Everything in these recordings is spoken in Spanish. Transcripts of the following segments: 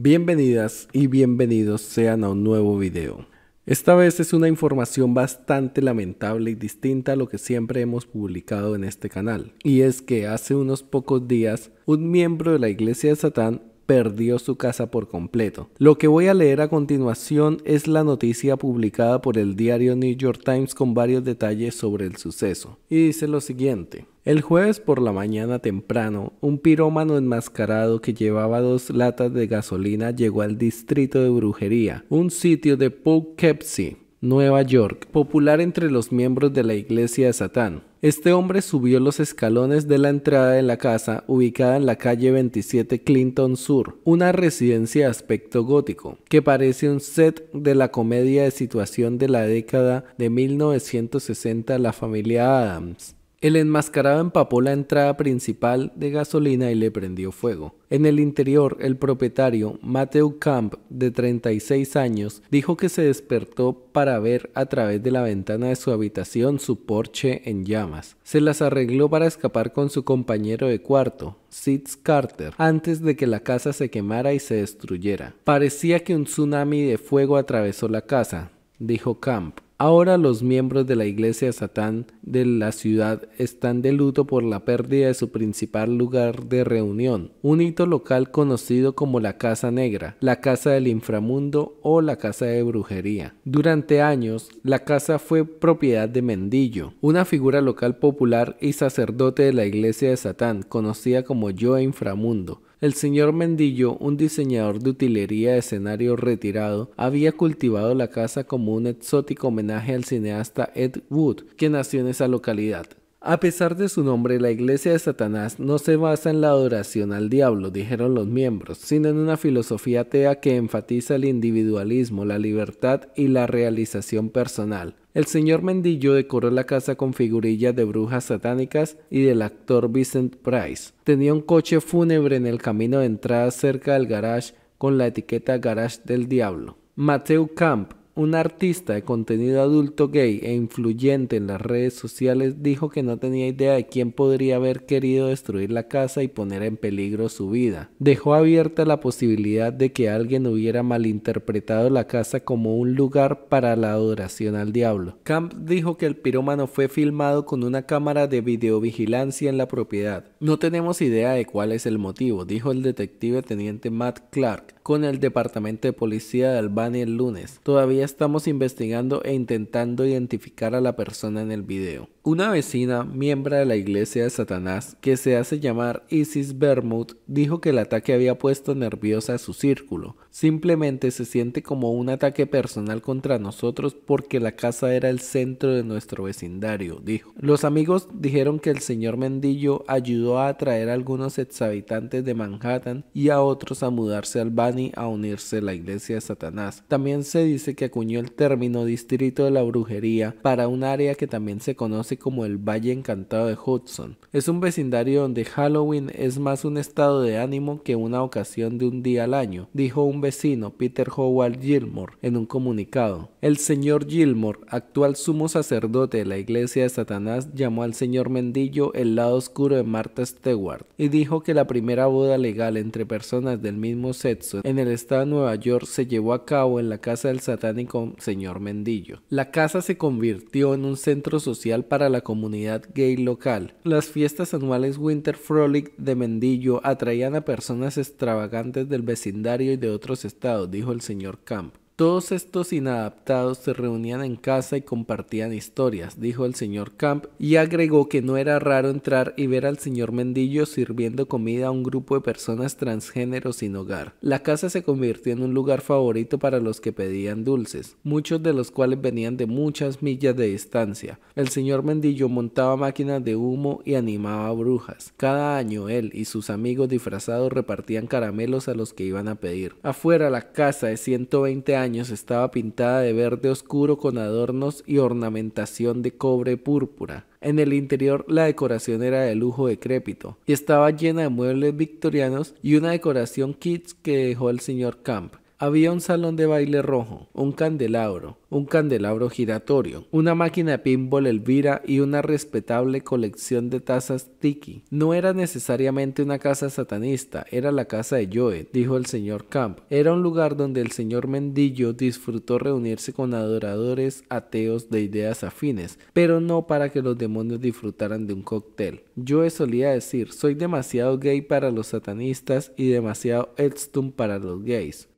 Bienvenidas y bienvenidos sean a un nuevo video. Esta vez es una información bastante lamentable y distinta a lo que siempre hemos publicado en este canal, y es que hace unos pocos días un miembro de la iglesia de Satán perdió su casa por completo. Lo que voy a leer a continuación es la noticia publicada por el diario New York Times con varios detalles sobre el suceso. Y dice lo siguiente. El jueves por la mañana temprano, un pirómano enmascarado que llevaba dos latas de gasolina llegó al distrito de brujería, un sitio de Poughkeepsie, Nueva York, popular entre los miembros de la Iglesia de Satán. Este hombre subió los escalones de la entrada de la casa ubicada en la calle 27 Clinton Sur, una residencia de aspecto gótico, que parece un set de la comedia de situación de la década de 1960 La familia Adams, el enmascarado empapó la entrada principal de gasolina y le prendió fuego. En el interior, el propietario, Matthew Camp, de 36 años, dijo que se despertó para ver a través de la ventana de su habitación su porche en llamas. Se las arregló para escapar con su compañero de cuarto, Sid Carter, antes de que la casa se quemara y se destruyera. Parecía que un tsunami de fuego atravesó la casa, dijo Camp. Ahora los miembros de la iglesia Satán de la ciudad están de luto por la pérdida de su principal lugar de reunión, un hito local conocido como la Casa Negra, la Casa del Inframundo o la Casa de Brujería. Durante años, la casa fue propiedad de Mendillo, una figura local popular y sacerdote de la iglesia de Satán, conocida como Yo Inframundo, el señor Mendillo, un diseñador de utilería de escenario retirado, había cultivado la casa como un exótico homenaje al cineasta Ed Wood, que nació en esa localidad. A pesar de su nombre, la iglesia de Satanás no se basa en la adoración al diablo, dijeron los miembros, sino en una filosofía atea que enfatiza el individualismo, la libertad y la realización personal. El señor Mendillo decoró la casa con figurillas de brujas satánicas y del actor Vincent Price. Tenía un coche fúnebre en el camino de entrada cerca del garage con la etiqueta Garage del Diablo. mateo Camp, un artista de contenido adulto gay e influyente en las redes sociales dijo que no tenía idea de quién podría haber querido destruir la casa y poner en peligro su vida. Dejó abierta la posibilidad de que alguien hubiera malinterpretado la casa como un lugar para la adoración al diablo. Camp dijo que el pirómano fue filmado con una cámara de videovigilancia en la propiedad. No tenemos idea de cuál es el motivo, dijo el detective teniente Matt Clark con el departamento de policía de Albany el lunes. Todavía estamos investigando e intentando identificar a la persona en el video. Una vecina, miembro de la iglesia de Satanás, que se hace llamar Isis Bermud, dijo que el ataque había puesto nerviosa a su círculo. Simplemente se siente como un ataque personal contra nosotros porque la casa era el centro de nuestro vecindario, dijo. Los amigos dijeron que el señor Mendillo ayudó a atraer a algunos exhabitantes de Manhattan y a otros a mudarse al Bani a unirse a la iglesia de Satanás. También se dice que acuñó el término distrito de la brujería para un área que también se conoce como el Valle Encantado de Hudson. Es un vecindario donde Halloween es más un estado de ánimo que una ocasión de un día al año, dijo un vecino, Peter Howard Gilmore, en un comunicado. El señor Gilmore, actual sumo sacerdote de la Iglesia de Satanás, llamó al señor Mendillo el lado oscuro de Martha Stewart y dijo que la primera boda legal entre personas del mismo sexo en el estado de Nueva York se llevó a cabo en la casa del satánico señor Mendillo. La casa se convirtió en un centro social para la comunidad gay local. Las fiestas anuales Winter Frolic de Mendillo atraían a personas extravagantes del vecindario y de otros estados, dijo el señor Camp. Todos estos inadaptados se reunían en casa y compartían historias, dijo el señor Camp, y agregó que no era raro entrar y ver al señor Mendillo sirviendo comida a un grupo de personas transgénero sin hogar. La casa se convirtió en un lugar favorito para los que pedían dulces, muchos de los cuales venían de muchas millas de distancia. El señor Mendillo montaba máquinas de humo y animaba brujas. Cada año él y sus amigos disfrazados repartían caramelos a los que iban a pedir. Afuera la casa de 120 años estaba pintada de verde oscuro con adornos y ornamentación de cobre púrpura. En el interior la decoración era de lujo decrépito y estaba llena de muebles victorianos y una decoración kits que dejó el señor Camp. Había un salón de baile rojo, un candelabro, un candelabro giratorio, una máquina de pinball Elvira y una respetable colección de tazas Tiki. No era necesariamente una casa satanista, era la casa de Joe, dijo el señor Camp. Era un lugar donde el señor Mendillo disfrutó reunirse con adoradores ateos de ideas afines, pero no para que los demonios disfrutaran de un cóctel. Joe solía decir, soy demasiado gay para los satanistas y demasiado extum para los gays.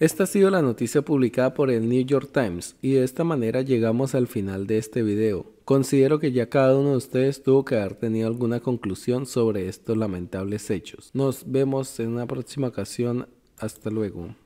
Esta ha sido la noticia publicada por el New York Times y de esta manera llegamos al final de este video. Considero que ya cada uno de ustedes tuvo que haber tenido alguna conclusión sobre estos lamentables hechos. Nos vemos en una próxima ocasión. Hasta luego.